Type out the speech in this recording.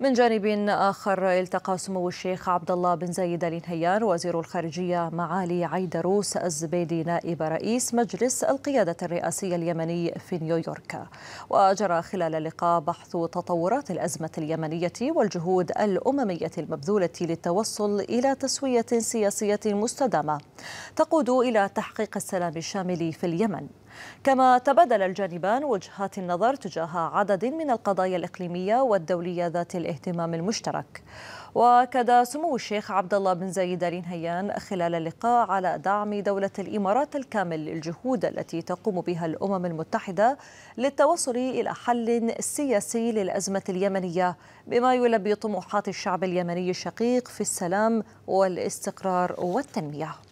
من جانب آخر التقى سمو الشيخ عبد الله بن زايد آل نهيان وزير الخارجية معالي عيدروس الزبيدي نائب رئيس مجلس القيادة الرئاسي اليمني في نيويورك وجرى خلال اللقاء بحث تطورات الأزمة اليمنية والجهود الأممية المبذولة للتوصل إلى تسوية سياسية مستدامة تقود إلى تحقيق السلام الشامل في اليمن كما تبادل الجانبان وجهات النظر تجاه عدد من القضايا الإقليمية والدولية ذات الاهتمام المشترك وأكد سمو الشيخ عبد الله بن زايد آل نهيان خلال اللقاء على دعم دولة الإمارات الكامل للجهود التي تقوم بها الأمم المتحدة للتوصل إلى حل سياسي للأزمة اليمنية بما يلبي طموحات الشعب اليمني الشقيق في السلام والاستقرار والتنمية